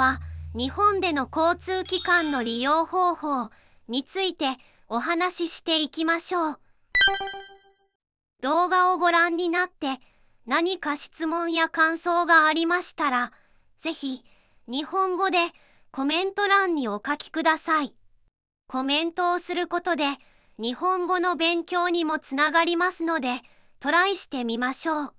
は日本での交通機関の利用方法についてお話ししていきましょう動画をご覧になって何か質問や感想がありましたら是非日本語でコメント欄にお書きくださいコメントをすることで日本語の勉強にもつながりますのでトライしてみましょう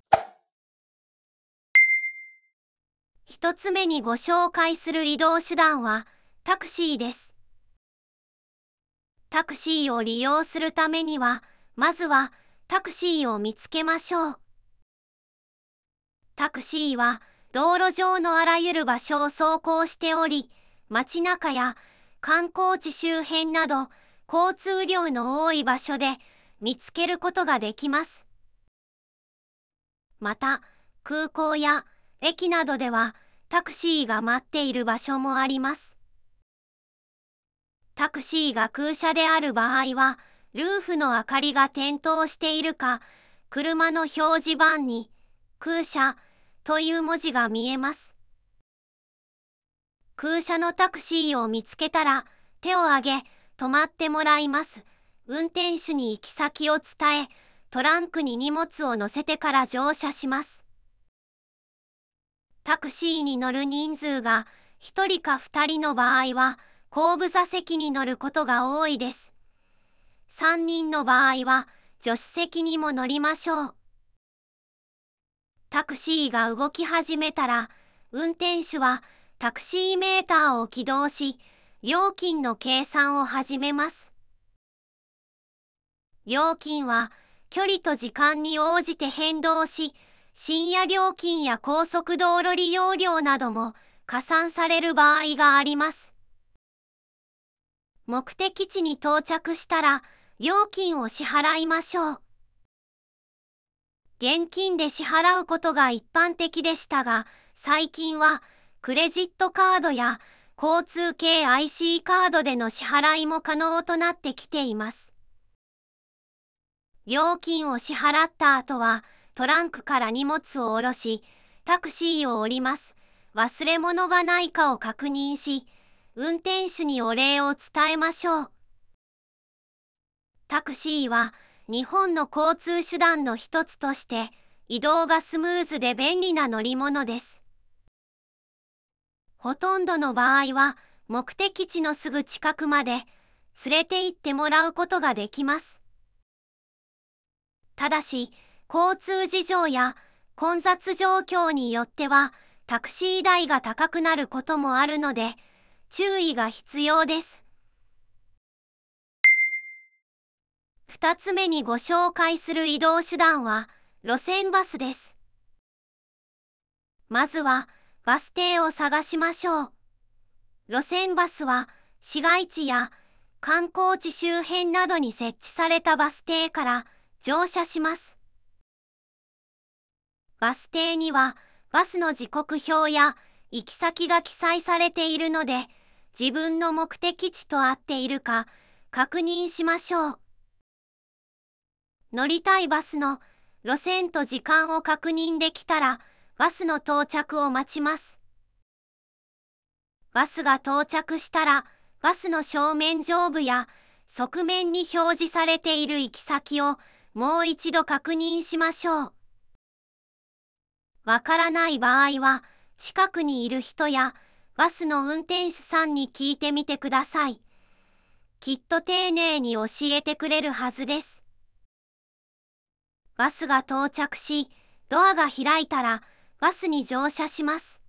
1つ目にご紹介する移動手段はタクシーです。タクシーを利用するためには、まずはタクシーを見つけましょう。タクシーは道路上のあらゆる場所を走行しており、街中や観光地周辺など交通量の多い場所で見つけることができます。また、空港や駅などではタクシーが待っている場所もあります。タクシーが空車である場合は、ルーフの明かりが点灯しているか、車の表示板に空車という文字が見えます。空車のタクシーを見つけたら、手を挙げ、止まってもらいます。運転手に行き先を伝え、トランクに荷物を乗せてから乗車します。タクシーに乗る人数が1人か2人の場合は後部座席に乗ることが多いです。3人の場合は助手席にも乗りましょう。タクシーが動き始めたら、運転手はタクシーメーターを起動し、料金の計算を始めます。料金は距離と時間に応じて変動し、深夜料金や高速道路利用料なども加算される場合があります。目的地に到着したら料金を支払いましょう。現金で支払うことが一般的でしたが、最近はクレジットカードや交通系 IC カードでの支払いも可能となってきています。料金を支払った後は、トランクから荷物を下ろし、タクシーを降ります。忘れ物がないかを確認し、運転手にお礼を伝えましょう。タクシーは日本の交通手段の一つとして、移動がスムーズで便利な乗り物です。ほとんどの場合は、目的地のすぐ近くまで連れて行ってもらうことができます。ただし、交通事情や混雑状況によってはタクシー代が高くなることもあるので注意が必要です。2つ目にご紹介する移動手段は路線バスです。まずはバス停を探しましょう。路線バスは市街地や観光地周辺などに設置されたバス停から乗車します。バス停にはバスの時刻表や行き先が記載されているので自分の目的地と合っているか確認しましょう乗りたいバスの路線と時間を確認できたらバスの到着を待ちますバスが到着したらバスの正面上部や側面に表示されている行き先をもう一度確認しましょう。わからない場合は、近くにいる人やバスの運転手さんに聞いてみてください。きっと丁寧に教えてくれるはずです。バスが到着し、ドアが開いたら、バスに乗車します。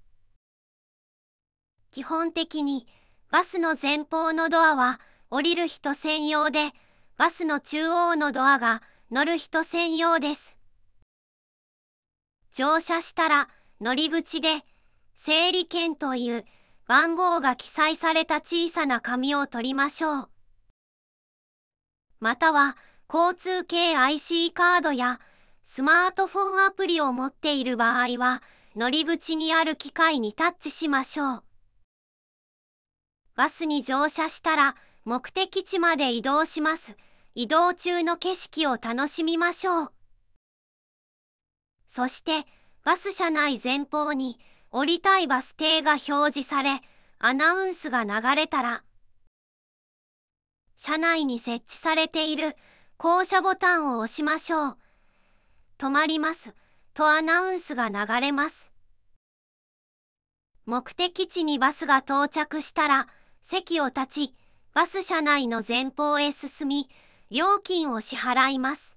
基本的に、バスの前方のドアは降りる人専用で、バスの中央のドアが乗る人専用です。乗車したら乗り口で整理券という番号が記載された小さな紙を取りましょう。または交通系 IC カードやスマートフォンアプリを持っている場合は乗り口にある機械にタッチしましょう。バスに乗車したら目的地まで移動します。移動中の景色を楽しみましょう。そしてバス車内前方に降りたいバス停が表示されアナウンスが流れたら車内に設置されている降車ボタンを押しましょう止まりますとアナウンスが流れます目的地にバスが到着したら席を立ちバス車内の前方へ進み料金を支払います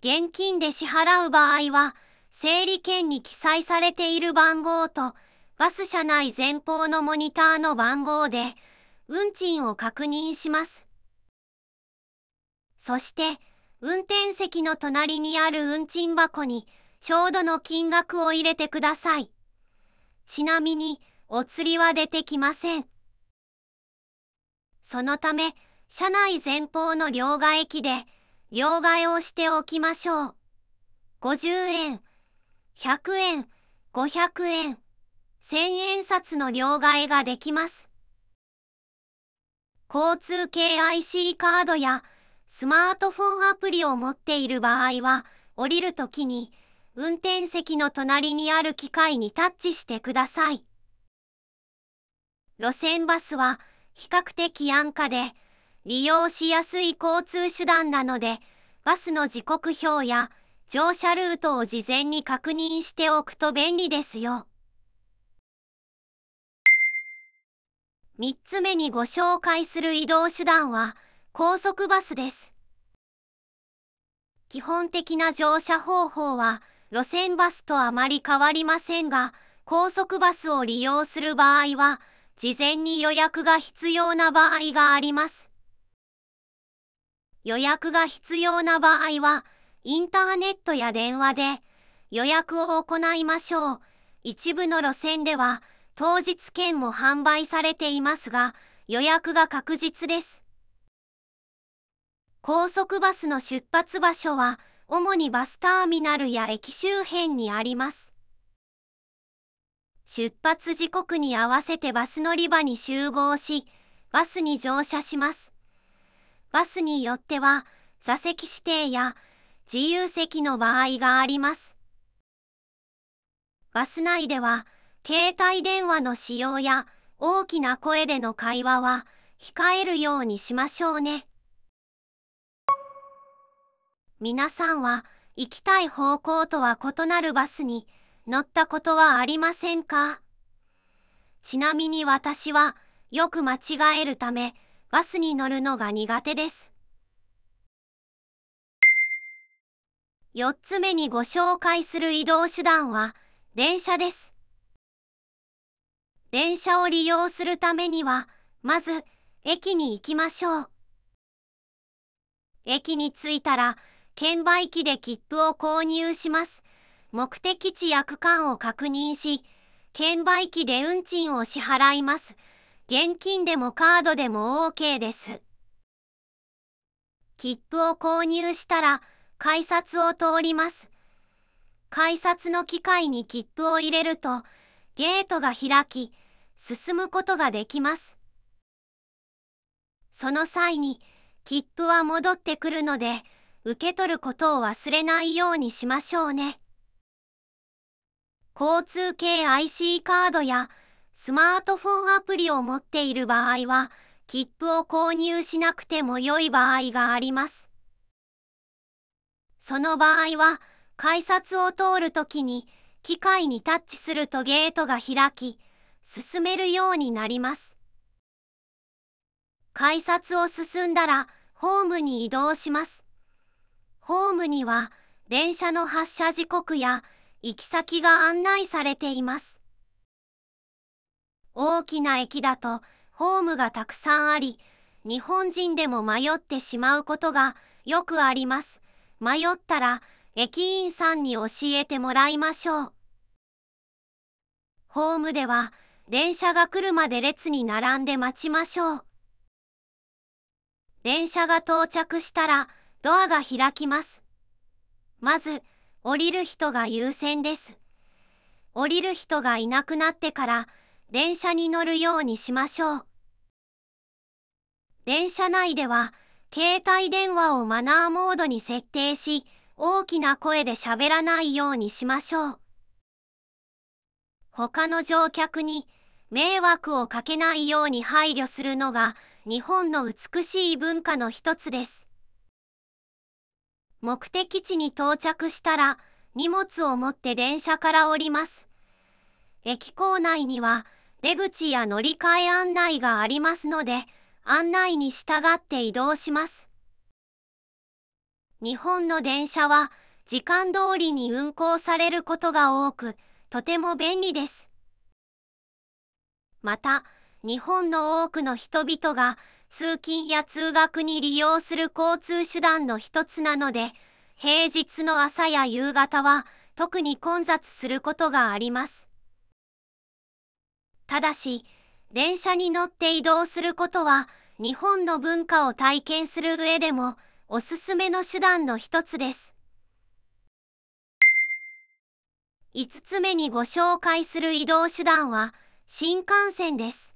現金で支払う場合は、整理券に記載されている番号と、バス車内前方のモニターの番号で、運賃を確認します。そして、運転席の隣にある運賃箱に、ちょうどの金額を入れてください。ちなみに、お釣りは出てきません。そのため、車内前方の両替機で、両替をしておきましょう。50円、100円、500円、1000円札の両替ができます。交通系 IC カードやスマートフォンアプリを持っている場合は、降りるときに、運転席の隣にある機械にタッチしてください。路線バスは比較的安価で、利用しやすい交通手段なので、バスの時刻表や乗車ルートを事前に確認しておくと便利ですよ。三つ目にご紹介する移動手段は高速バスです。基本的な乗車方法は路線バスとあまり変わりませんが、高速バスを利用する場合は、事前に予約が必要な場合があります。予約が必要な場合は、インターネットや電話で予約を行いましょう。一部の路線では、当日券も販売されていますが、予約が確実です。高速バスの出発場所は、主にバスターミナルや駅周辺にあります。出発時刻に合わせてバス乗り場に集合し、バスに乗車します。バスによっては座席指定や自由席の場合があります。バス内では携帯電話の使用や大きな声での会話は控えるようにしましょうね。皆さんは行きたい方向とは異なるバスに乗ったことはありませんかちなみに私はよく間違えるためバスに乗るのが苦手です。4つ目にご紹介する移動手段は電車です。電車を利用するためには、まず駅に行きましょう。駅に着いたら、券売機で切符を購入します。目的地や区間を確認し、券売機で運賃を支払います。現金でもカードでも OK です。切符を購入したら、改札を通ります。改札の機械に切符を入れると、ゲートが開き、進むことができます。その際に、切符は戻ってくるので、受け取ることを忘れないようにしましょうね。交通系 IC カードやスマートフォンアプリを持っている場合は、切符を購入しなくても良い場合があります。その場合は、改札を通るときに、機械にタッチするとゲートが開き、進めるようになります。改札を進んだら、ホームに移動します。ホームには、電車の発車時刻や、行き先が案内されています。大きな駅だとホームがたくさんあり日本人でも迷ってしまうことがよくあります迷ったら駅員さんに教えてもらいましょうホームでは電車が来るまで列に並んで待ちましょう電車が到着したらドアが開きますまず降りる人が優先です降りる人がいなくなってから電車に乗るようにしましょう。電車内では、携帯電話をマナーモードに設定し、大きな声で喋らないようにしましょう。他の乗客に迷惑をかけないように配慮するのが日本の美しい文化の一つです。目的地に到着したら荷物を持って電車から降ります。駅構内には出口や乗り換え案内がありますので、案内に従って移動します。日本の電車は時間通りに運行されることが多く、とても便利です。また、日本の多くの人々が通勤や通学に利用する交通手段の一つなので、平日の朝や夕方は特に混雑することがあります。ただし、電車に乗って移動することは、日本の文化を体験する上でも、おすすめの手段の一つです。5つ目にご紹介する移動手段は、新幹線です。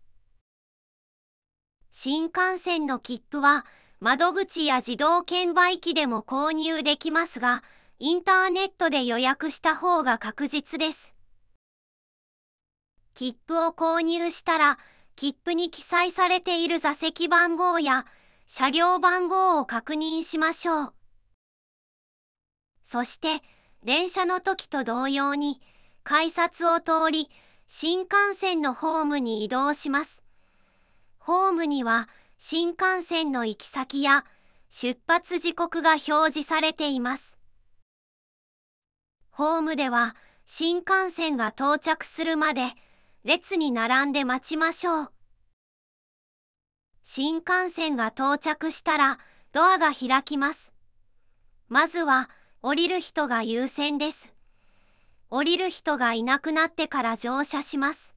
新幹線の切符は、窓口や自動券売機でも購入できますが、インターネットで予約した方が確実です。切符を購入したら切符に記載されている座席番号や車両番号を確認しましょうそして電車の時と同様に改札を通り新幹線のホームに移動しますホームには新幹線の行き先や出発時刻が表示されていますホームでは新幹線が到着するまで列に並んで待ちましょう。新幹線が到着したらドアが開きます。まずは降りる人が優先です。降りる人がいなくなってから乗車します。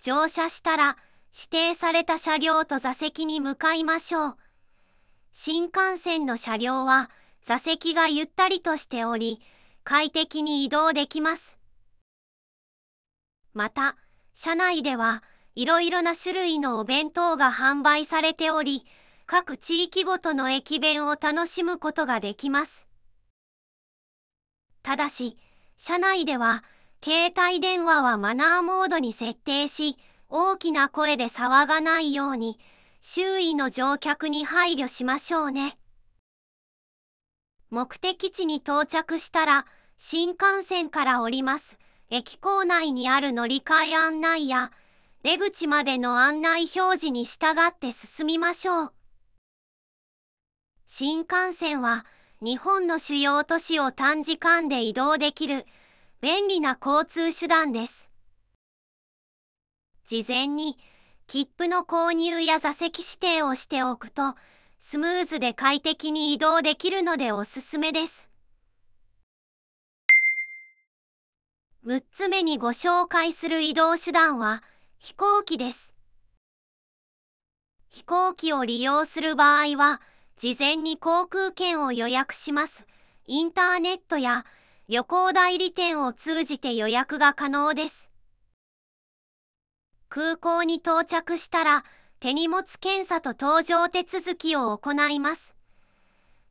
乗車したら指定された車両と座席に向かいましょう。新幹線の車両は座席がゆったりとしており、快適に移動できます。また、社内ではいろいろな種類のお弁当が販売されており、各地域ごとの駅弁を楽しむことができます。ただし、社内では、携帯電話はマナーモードに設定し、大きな声で騒がないように、周囲の乗客に配慮しましょうね。目的地に到着したら、新幹線から降ります。駅構内にある乗り換え案内や出口までの案内表示に従って進みましょう。新幹線は日本の主要都市を短時間で移動できる便利な交通手段です。事前に切符の購入や座席指定をしておくとスムーズで快適に移動できるのでおすすめです。6つ目にご紹介する移動手段は飛行機です。飛行機を利用する場合は、事前に航空券を予約します。インターネットや旅行代理店を通じて予約が可能です。空港に到着したら、手荷物検査と搭乗手続きを行います。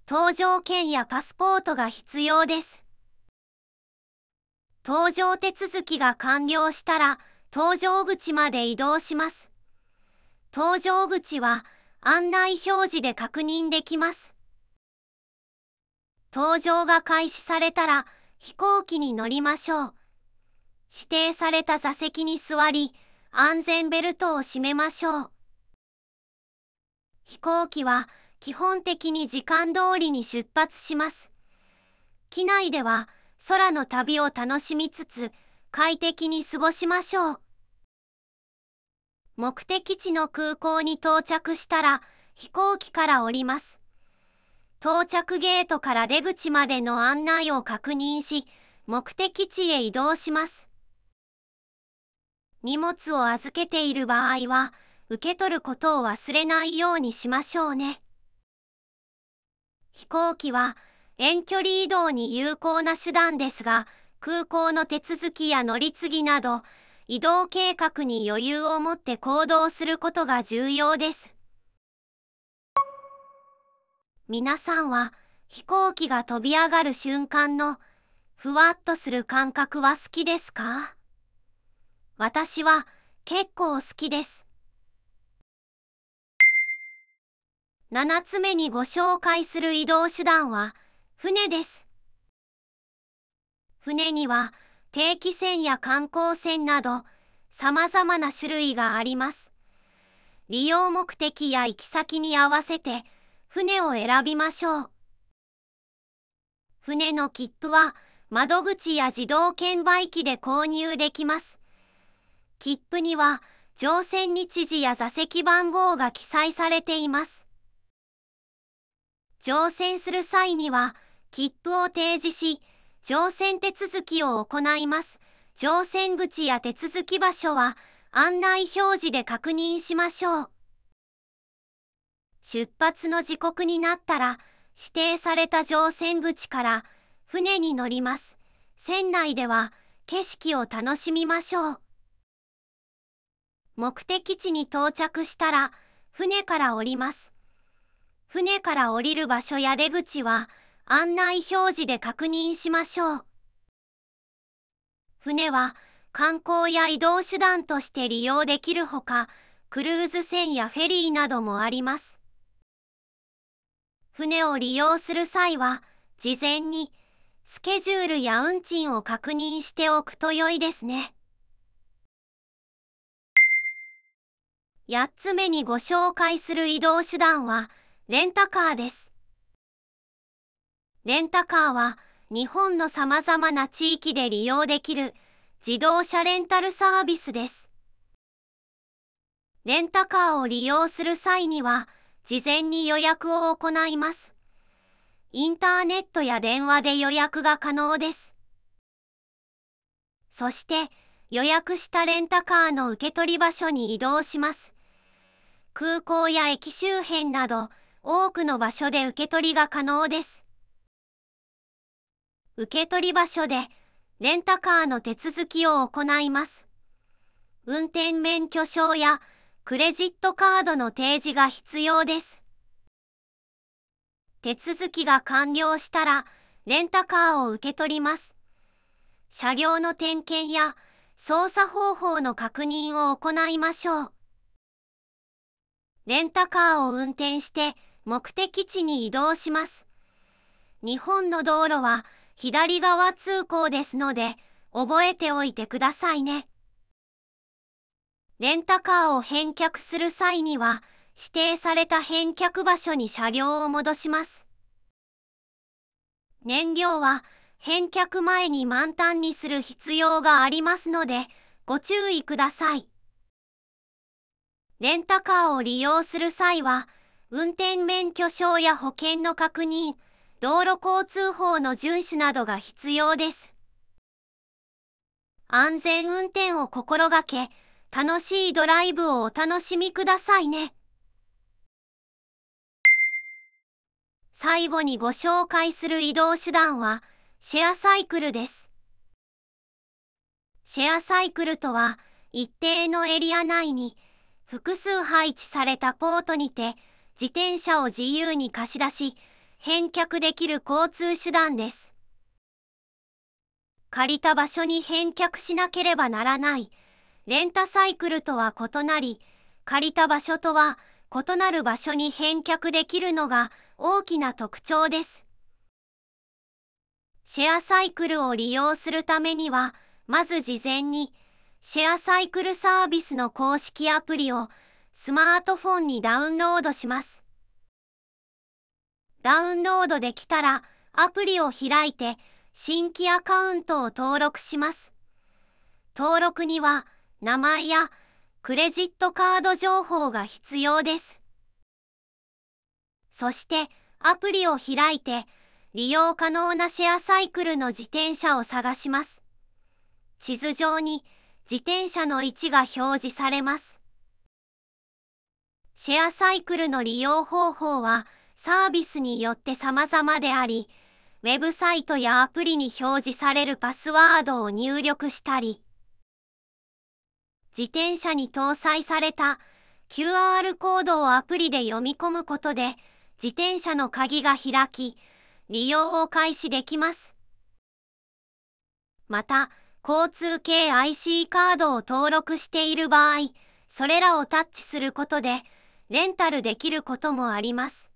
搭乗券やパスポートが必要です。搭乗手続きが完了したら、搭乗口まで移動します。搭乗口は案内表示で確認できます。搭乗が開始されたら飛行機に乗りましょう。指定された座席に座り、安全ベルトを締めましょう。飛行機は基本的に時間通りに出発します。機内では、空の旅を楽しみつつ快適に過ごしましょう目的地の空港に到着したら飛行機から降ります到着ゲートから出口までの案内を確認し目的地へ移動します荷物を預けている場合は受け取ることを忘れないようにしましょうね飛行機は遠距離移動に有効な手段ですが、空港の手続きや乗り継ぎなど、移動計画に余裕を持って行動することが重要です。皆さんは飛行機が飛び上がる瞬間のふわっとする感覚は好きですか私は結構好きです。7つ目にご紹介する移動手段は、船です。船には定期船や観光船など様々な種類があります。利用目的や行き先に合わせて船を選びましょう。船の切符は窓口や自動券売機で購入できます。切符には乗船日時や座席番号が記載されています。乗船する際には、切符を提示し、乗船手続きを行います。乗船口や手続き場所は案内表示で確認しましょう。出発の時刻になったら、指定された乗船口から船に乗ります。船内では景色を楽しみましょう。目的地に到着したら船から降ります。船から降りる場所や出口は案内表示で確認しましょう。船は観光や移動手段として利用できるほか、クルーズ船やフェリーなどもあります。船を利用する際は、事前にスケジュールや運賃を確認しておくと良いですね。8つ目にご紹介する移動手段は、レンタカーです。レンタカーは日本の様々な地域で利用できる自動車レンタルサービスです。レンタカーを利用する際には、事前に予約を行います。インターネットや電話で予約が可能です。そして、予約したレンタカーの受け取り場所に移動します。空港や駅周辺など、多くの場所で受け取りが可能です。受取場所でレンタカーの手続きを行います。運転免許証やクレジットカードの提示が必要です。手続きが完了したら、レンタカーを受け取ります。車両の点検や操作方法の確認を行いましょう。レンタカーを運転して目的地に移動します。日本の道路は左側通行ですので、覚えておいてくださいね。レンタカーを返却する際には、指定された返却場所に車両を戻します。燃料は返却前に満タンにする必要がありますので、ご注意ください。レンタカーを利用する際は、運転免許証や保険の確認、道路交通法の遵守などが必要です。安全運転を心がけ、楽しいドライブをお楽しみくださいね。最後にご紹介する移動手段は、シェアサイクルです。シェアサイクルとは、一定のエリア内に、複数配置されたポートにて、自転車を自由に貸し出し、返却できる交通手段です。借りた場所に返却しなければならない、レンタサイクルとは異なり、借りた場所とは異なる場所に返却できるのが大きな特徴です。シェアサイクルを利用するためには、まず事前に、シェアサイクルサービスの公式アプリをスマートフォンにダウンロードします。ダウンロードできたらアプリを開いて新規アカウントを登録します。登録には名前やクレジットカード情報が必要です。そしてアプリを開いて利用可能なシェアサイクルの自転車を探します。地図上に自転車の位置が表示されます。シェアサイクルの利用方法はサービスによって様々であり、ウェブサイトやアプリに表示されるパスワードを入力したり、自転車に搭載された QR コードをアプリで読み込むことで、自転車の鍵が開き、利用を開始できます。また、交通系 IC カードを登録している場合、それらをタッチすることで、レンタルできることもあります。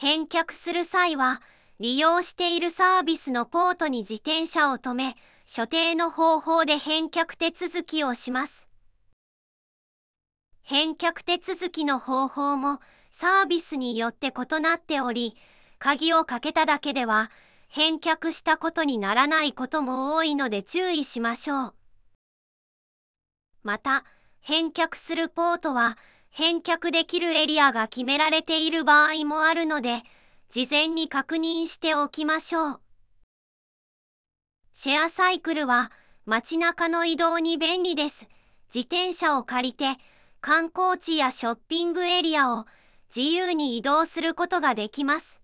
返却する際は、利用しているサービスのポートに自転車を止め、所定の方法で返却手続きをします。返却手続きの方法もサービスによって異なっており、鍵をかけただけでは返却したことにならないことも多いので注意しましょう。また、返却するポートは返却できるエリアが決められている場合もあるので、事前に確認しておきましょう。シェアサイクルは街中の移動に便利です。自転車を借りて観光地やショッピングエリアを自由に移動することができます。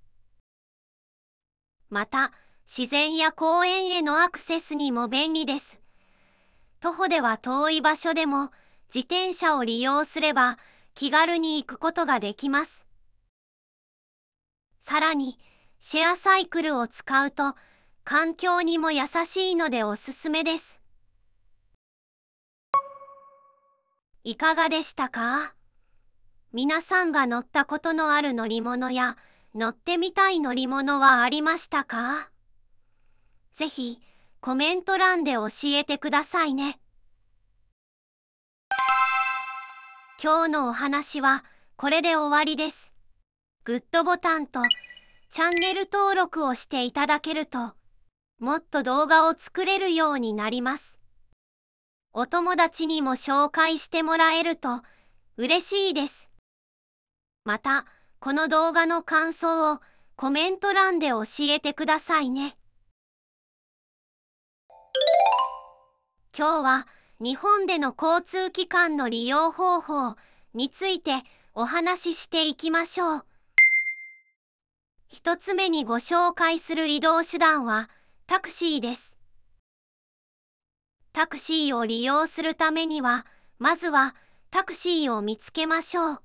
また、自然や公園へのアクセスにも便利です。徒歩では遠い場所でも自転車を利用すれば気軽に行くことができます。さらに、シェアサイクルを使うと、環境にも優しいのでおすすめです。いかがでしたか皆さんが乗ったことのある乗り物や、乗ってみたい乗り物はありましたかぜひ、コメント欄で教えてくださいね。今日のお話はこれで終わりです。グッドボタンとチャンネル登録をしていただけるともっと動画を作れるようになります。お友達にも紹介してもらえると嬉しいです。また、この動画の感想をコメント欄で教えてくださいね。今日は日本での交通機関の利用方法についてお話ししていきましょう。1つ目にご紹介する移動手段はタクシーです。タクシーを利用するためには、まずはタクシーを見つけましょう。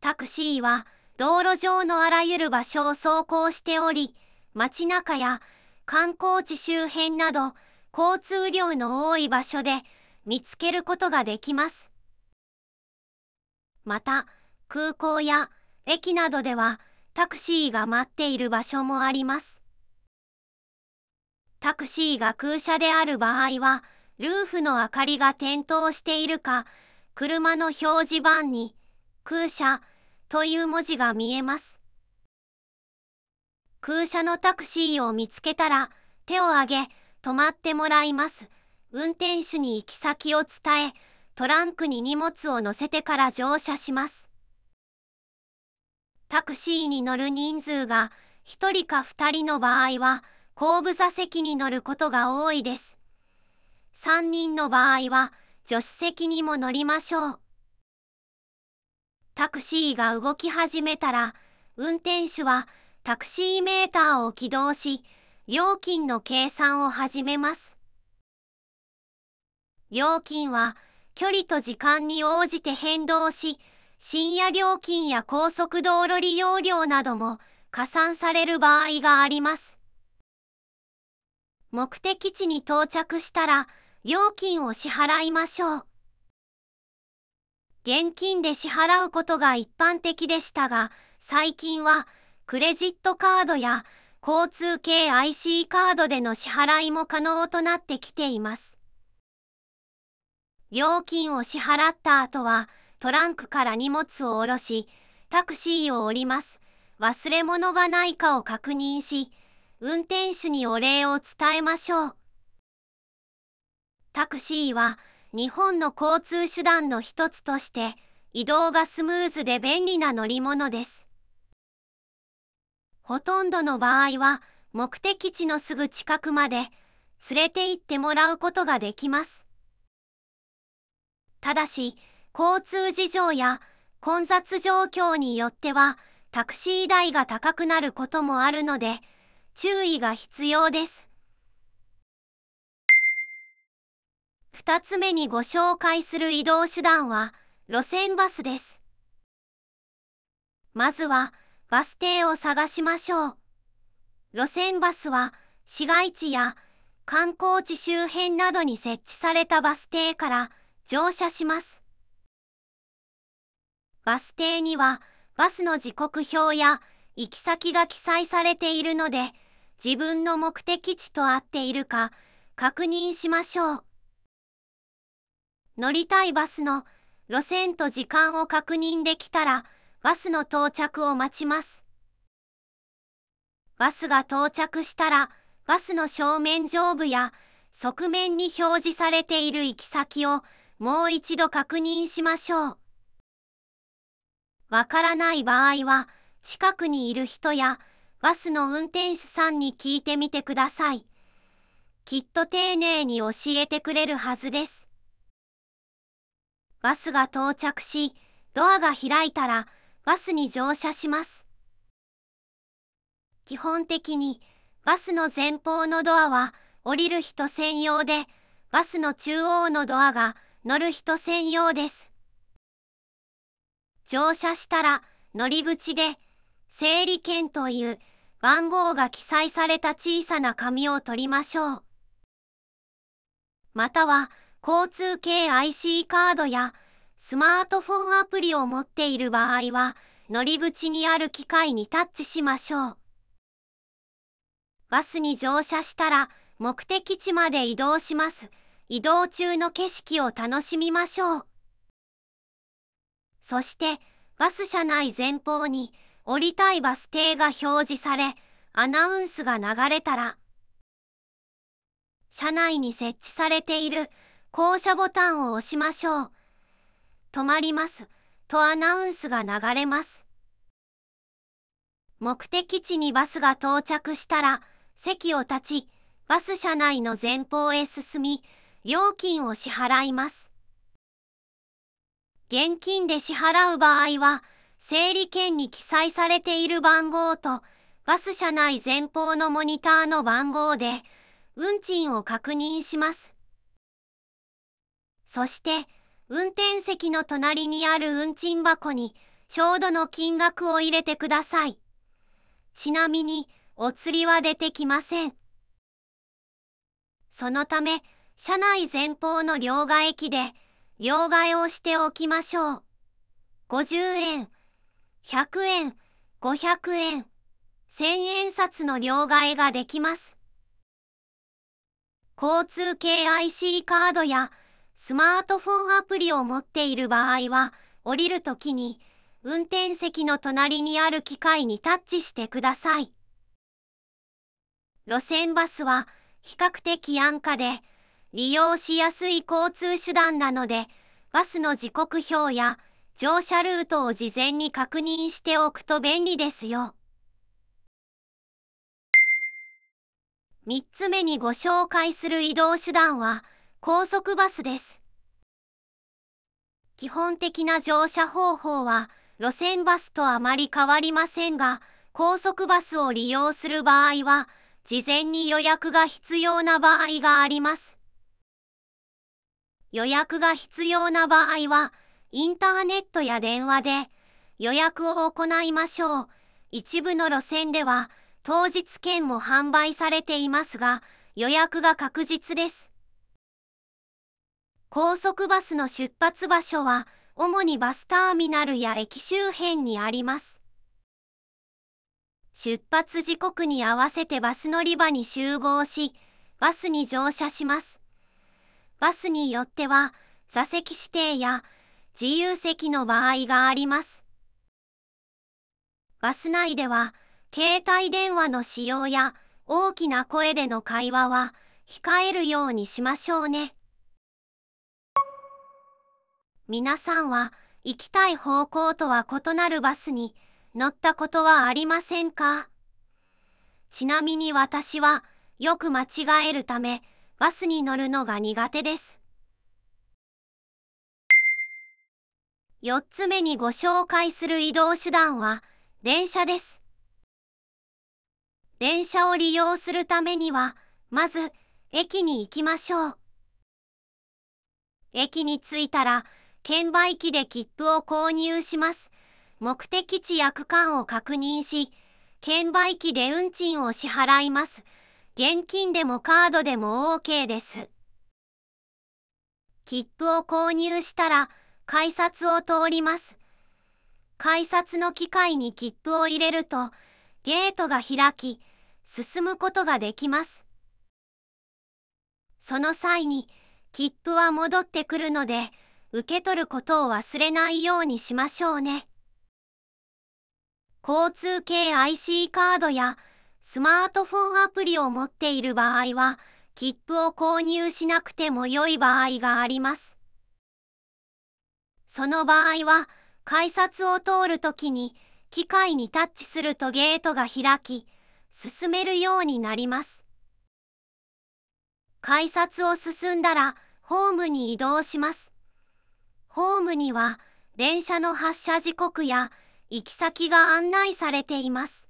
タクシーは道路上のあらゆる場所を走行しており、街中や観光地周辺など、交通量の多い場所で見つけることができます。また、空港や駅などではタクシーが待っている場所もあります。タクシーが空車である場合は、ルーフの明かりが点灯しているか、車の表示板に空車という文字が見えます。空車のタクシーを見つけたら手を挙げ、止まってもらいます運転手に行き先を伝えトランクに荷物を載せてから乗車しますタクシーに乗る人数が1人か2人の場合は後部座席に乗ることが多いです3人の場合は助手席にも乗りましょうタクシーが動き始めたら運転手はタクシーメーターを起動し料金の計算を始めます。料金は距離と時間に応じて変動し、深夜料金や高速道路利用料なども加算される場合があります。目的地に到着したら料金を支払いましょう。現金で支払うことが一般的でしたが、最近はクレジットカードや交通系 IC カードでの支払いも可能となってきています。料金を支払った後は、トランクから荷物を下ろし、タクシーを降ります。忘れ物がないかを確認し、運転手にお礼を伝えましょう。タクシーは日本の交通手段の一つとして移動がスムーズで便利な乗り物です。ほとんどの場合は目的地のすぐ近くまで連れて行ってもらうことができます。ただし、交通事情や混雑状況によってはタクシー代が高くなることもあるので注意が必要です。2つ目にご紹介する移動手段は路線バスです。まずはバス停を探しましょう。路線バスは市街地や観光地周辺などに設置されたバス停から乗車します。バス停にはバスの時刻表や行き先が記載されているので、自分の目的地と合っているか確認しましょう。乗りたいバスの路線と時間を確認できたら、バスの到着を待ちます。バスが到着したら、バスの正面上部や側面に表示されている行き先をもう一度確認しましょう。わからない場合は、近くにいる人やバスの運転手さんに聞いてみてください。きっと丁寧に教えてくれるはずです。バスが到着し、ドアが開いたら、バスに乗車します。基本的にバスの前方のドアは降りる人専用で、バスの中央のドアが乗る人専用です。乗車したら乗り口で整理券という番号が記載された小さな紙を取りましょう。または交通系 IC カードやスマートフォンアプリを持っている場合は乗り口にある機械にタッチしましょうバスに乗車したら目的地まで移動します移動中の景色を楽しみましょうそしてバス車内前方に降りたいバス停が表示されアナウンスが流れたら車内に設置されている降車ボタンを押しましょう。止まります、とアナウンスが流れます。目的地にバスが到着したら、席を立ち、バス車内の前方へ進み、料金を支払います。現金で支払う場合は、整理券に記載されている番号と、バス車内前方のモニターの番号で、運賃を確認します。そして、運転席の隣にある運賃箱に、うどの金額を入れてください。ちなみに、お釣りは出てきません。そのため、車内前方の両替機で、両替をしておきましょう。50円、100円、500円、1000円札の両替ができます。交通系 IC カードや、スマートフォンアプリを持っている場合は、降りるときに、運転席の隣にある機械にタッチしてください。路線バスは比較的安価で、利用しやすい交通手段なので、バスの時刻表や乗車ルートを事前に確認しておくと便利ですよ。3つ目にご紹介する移動手段は、高速バスです。基本的な乗車方法は、路線バスとあまり変わりませんが、高速バスを利用する場合は、事前に予約が必要な場合があります。予約が必要な場合は、インターネットや電話で予約を行いましょう。一部の路線では、当日券も販売されていますが、予約が確実です。高速バスの出発場所は主にバスターミナルや駅周辺にあります出発時刻に合わせてバス乗り場に集合しバスに乗車しますバスによっては座席指定や自由席の場合がありますバス内では携帯電話の使用や大きな声での会話は控えるようにしましょうね。皆さんは行きたい方向とは異なるバスに乗ったことはありませんかちなみに私はよく間違えるためバスに乗るのが苦手です。4つ目にご紹介する移動手段は電車です。電車を利用するためにはまず駅に行きましょう。駅に着いたら券売機で切符を購入します。目的地や区間を確認し、券売機で運賃を支払います。現金でもカードでも OK です。切符を購入したら、改札を通ります。改札の機械に切符を入れると、ゲートが開き、進むことができます。その際に、切符は戻ってくるので、受け取ることを忘れないようにしましょうね。交通系 IC カードやスマートフォンアプリを持っている場合は、切符を購入しなくても良い場合があります。その場合は、改札を通るときに、機械にタッチするとゲートが開き、進めるようになります。改札を進んだら、ホームに移動します。ホームには電車の発車時刻や行き先が案内されています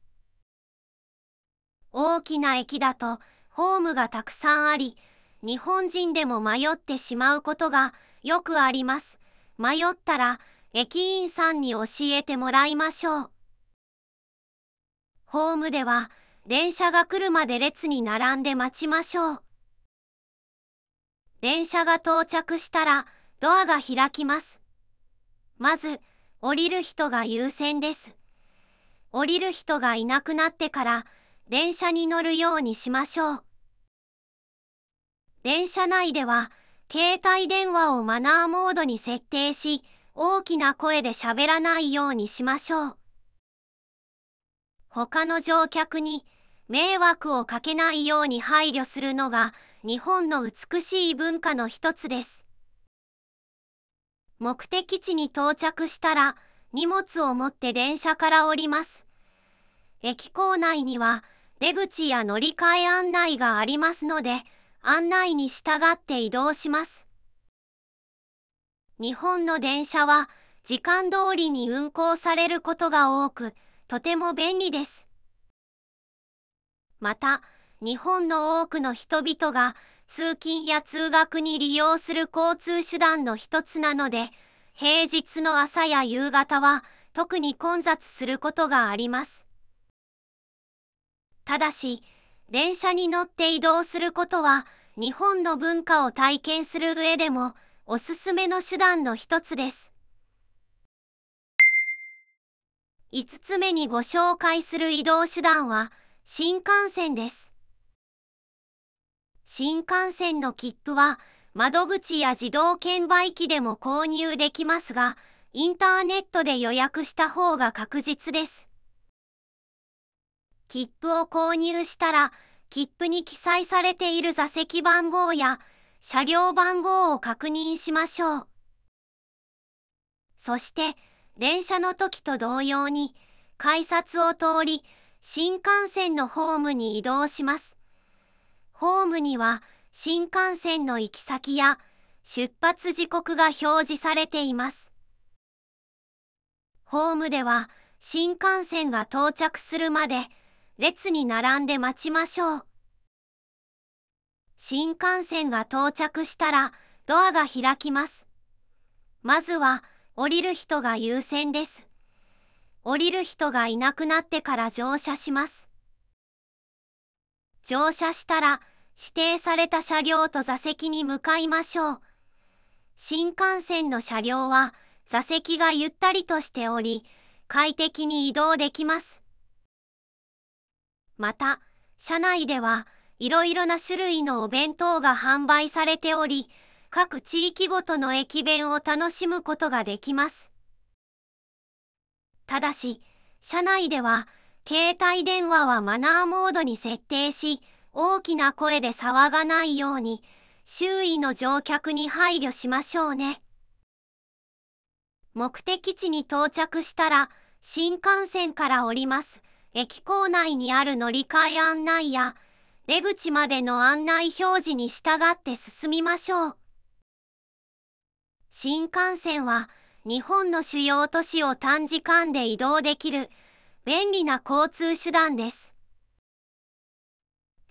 大きな駅だとホームがたくさんあり日本人でも迷ってしまうことがよくあります迷ったら駅員さんに教えてもらいましょうホームでは電車が来るまで列に並んで待ちましょう電車が到着したらドアが開きます。まず、降りる人が優先です。降りる人がいなくなってから電車に乗るようにしましょう。電車内では携帯電話をマナーモードに設定し大きな声で喋らないようにしましょう。他の乗客に迷惑をかけないように配慮するのが日本の美しい文化の一つです。目的地に到着したら荷物を持って電車から降ります。駅構内には出口や乗り換え案内がありますので案内に従って移動します。日本の電車は時間通りに運行されることが多くとても便利です。また日本の多くの人々が通勤や通学に利用する交通手段の一つなので、平日の朝や夕方は特に混雑することがあります。ただし、電車に乗って移動することは、日本の文化を体験する上でも、おすすめの手段の一つです。5つ目にご紹介する移動手段は、新幹線です。新幹線の切符は窓口や自動券売機でも購入できますが、インターネットで予約した方が確実です。切符を購入したら、切符に記載されている座席番号や車両番号を確認しましょう。そして、電車の時と同様に、改札を通り、新幹線のホームに移動します。ホームには新幹線の行き先や出発時刻が表示されています。ホームでは新幹線が到着するまで列に並んで待ちましょう。新幹線が到着したらドアが開きます。まずは降りる人が優先です。降りる人がいなくなってから乗車します。乗車したら指定された車両と座席に向かいましょう。新幹線の車両は座席がゆったりとしており、快適に移動できます。また、車内ではいろいろな種類のお弁当が販売されており、各地域ごとの駅弁を楽しむことができます。ただし、車内では携帯電話はマナーモードに設定し、大きな声で騒がないように、周囲の乗客に配慮しましょうね。目的地に到着したら、新幹線から降ります。駅構内にある乗り換え案内や、出口までの案内表示に従って進みましょう。新幹線は、日本の主要都市を短時間で移動できる、便利な交通手段です。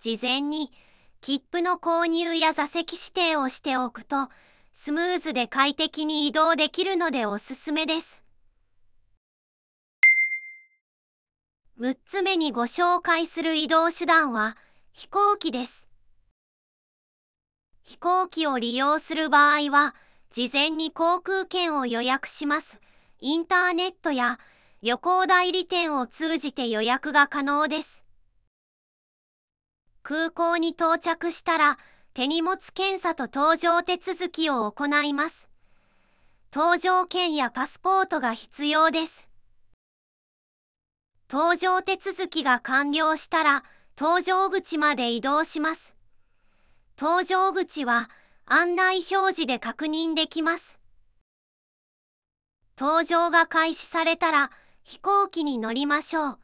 事前に切符の購入や座席指定をしておくと、スムーズで快適に移動できるのでおすすめです。6つ目にご紹介する移動手段は飛行機です。飛行機を利用する場合は、事前に航空券を予約します。インターネットや旅行代理店を通じて予約が可能です。空港に到着したら、手荷物検査と搭乗手続きを行います。搭乗券やパスポートが必要です。搭乗手続きが完了したら、搭乗口まで移動します。搭乗口は案内表示で確認できます。搭乗が開始されたら、飛行機に乗りましょう。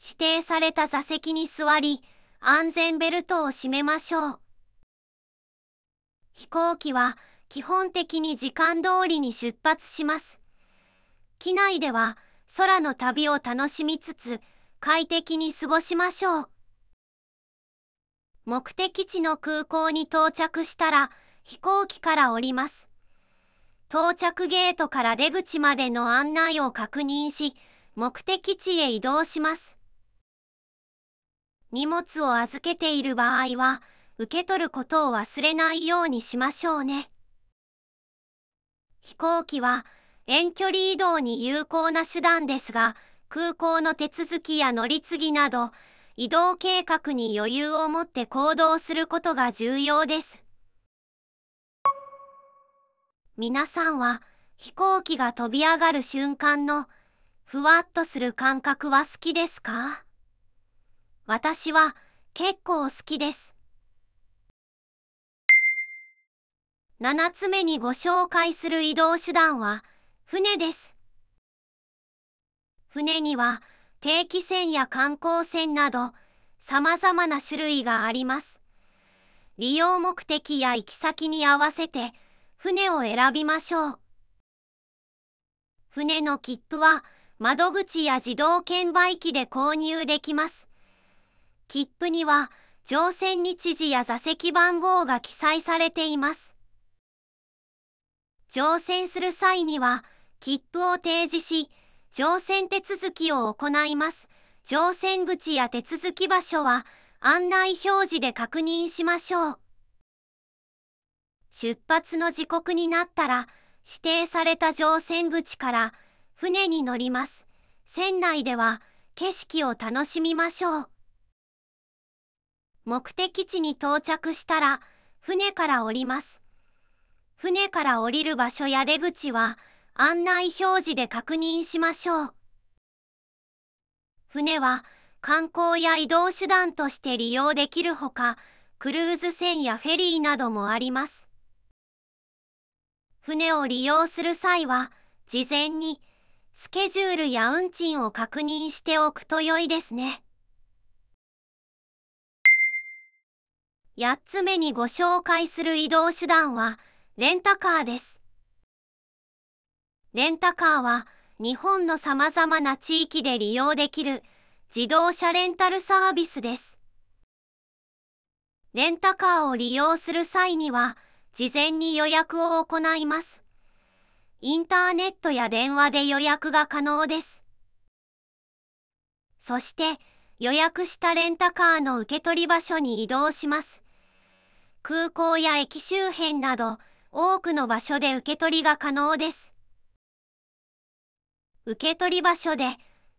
指定された座席に座り、安全ベルトを締めましょう。飛行機は基本的に時間通りに出発します。機内では空の旅を楽しみつつ、快適に過ごしましょう。目的地の空港に到着したら飛行機から降ります。到着ゲートから出口までの案内を確認し、目的地へ移動します。荷物を預けている場合は、受け取ることを忘れないようにしましょうね。飛行機は遠距離移動に有効な手段ですが、空港の手続きや乗り継ぎなど、移動計画に余裕を持って行動することが重要です。皆さんは飛行機が飛び上がる瞬間のふわっとする感覚は好きですか私は結構好きです。7つ目にご紹介する移動手段は船です。船には定期船や観光船など様々な種類があります。利用目的や行き先に合わせて船を選びましょう。船の切符は窓口や自動券売機で購入できます。切符には乗船日時や座席番号が記載されています。乗船する際には切符を提示し、乗船手続きを行います。乗船口や手続き場所は案内表示で確認しましょう。出発の時刻になったら指定された乗船口から船に乗ります船内では景色を楽しみましょう目的地に到着したら船から降ります船から降りる場所や出口は案内表示で確認しましょう船は観光や移動手段として利用できるほかクルーズ船やフェリーなどもあります船を利用する際は、事前にスケジュールや運賃を確認しておくと良いですね。8つ目にご紹介する移動手段は、レンタカーです。レンタカーは、日本のさまざまな地域で利用できる自動車レンタルサービスです。レンタカーを利用する際には、事前に予約を行います。インターネットや電話で予約が可能です。そして予約したレンタカーの受け取り場所に移動します。空港や駅周辺など多くの場所で受け取りが可能です。受け取り場所で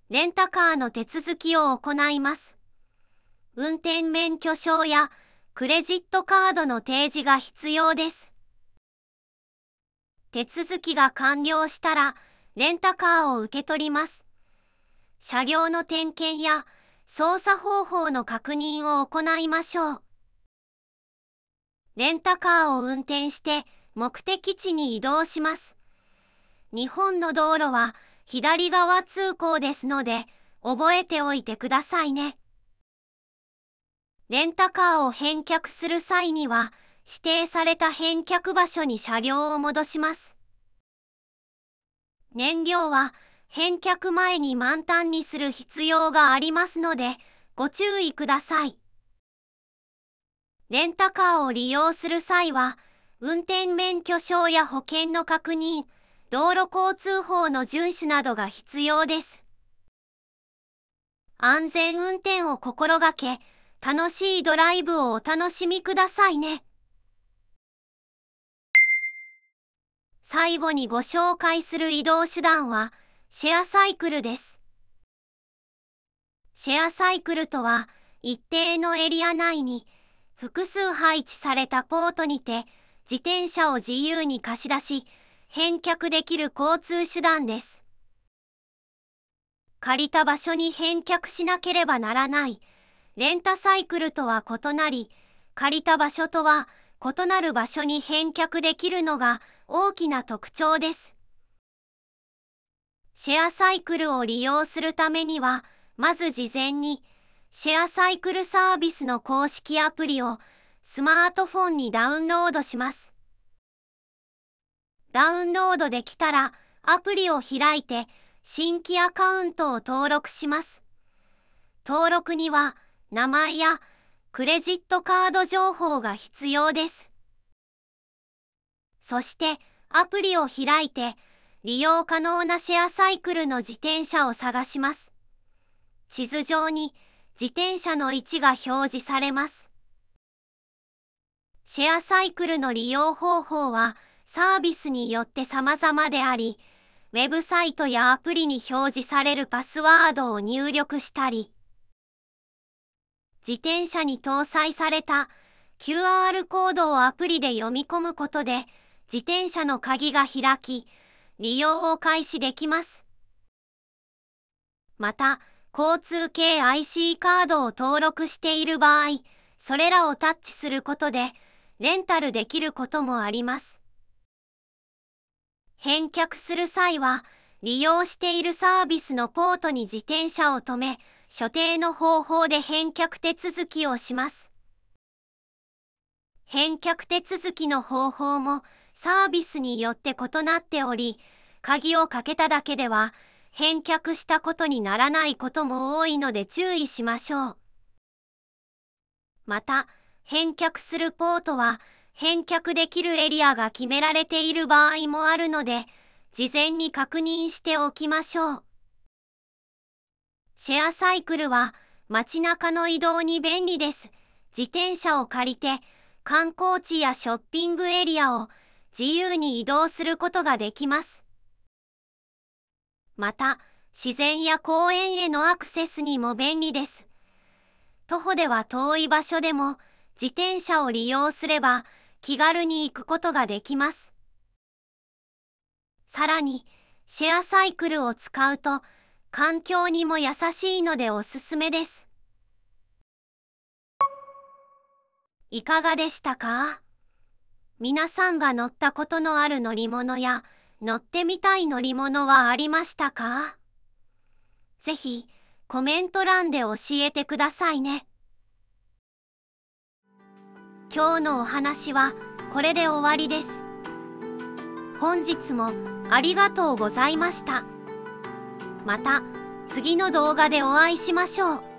レンタカーの手続きを行います。運転免許証やクレジットカードの提示が必要です。手続きが完了したら、レンタカーを受け取ります。車両の点検や操作方法の確認を行いましょう。レンタカーを運転して目的地に移動します。日本の道路は左側通行ですので、覚えておいてくださいね。レンタカーを返却する際には、指定された返却場所に車両を戻します。燃料は返却前に満タンにする必要がありますので、ご注意ください。レンタカーを利用する際は、運転免許証や保険の確認、道路交通法の遵守などが必要です。安全運転を心がけ、楽しいドライブをお楽しみくださいね。最後にご紹介する移動手段は、シェアサイクルです。シェアサイクルとは、一定のエリア内に、複数配置されたポートにて、自転車を自由に貸し出し、返却できる交通手段です。借りた場所に返却しなければならないレンタサイクルとは異なり、借りた場所とは異なる場所に返却できるのが大きな特徴です。シェアサイクルを利用するためには、まず事前にシェアサイクルサービスの公式アプリをスマートフォンにダウンロードします。ダウンロードできたらアプリを開いて新規アカウントを登録します。登録には名前やクレジットカード情報が必要です。そしてアプリを開いて利用可能なシェアサイクルの自転車を探します。地図上に自転車の位置が表示されます。シェアサイクルの利用方法はサービスによって様々であり、ウェブサイトやアプリに表示されるパスワードを入力したり、自転車に搭載された QR コードをアプリで読み込むことで自転車の鍵が開き利用を開始できます。また交通系 IC カードを登録している場合それらをタッチすることでレンタルできることもあります。返却する際は利用しているサービスのポートに自転車を止め所定の方法で返却手続きをします。返却手続きの方法もサービスによって異なっており、鍵をかけただけでは返却したことにならないことも多いので注意しましょう。また、返却するポートは返却できるエリアが決められている場合もあるので、事前に確認しておきましょう。シェアサイクルは街中の移動に便利です。自転車を借りて観光地やショッピングエリアを自由に移動することができます。また、自然や公園へのアクセスにも便利です。徒歩では遠い場所でも自転車を利用すれば気軽に行くことができます。さらに、シェアサイクルを使うと環境にも優しいのでおすすめです。いかがでしたか皆さんが乗ったことのある乗り物や乗ってみたい乗り物はありましたかぜひコメント欄で教えてくださいね。今日のお話はこれで終わりです。本日もありがとうございました。また次の動画でお会いしましょう。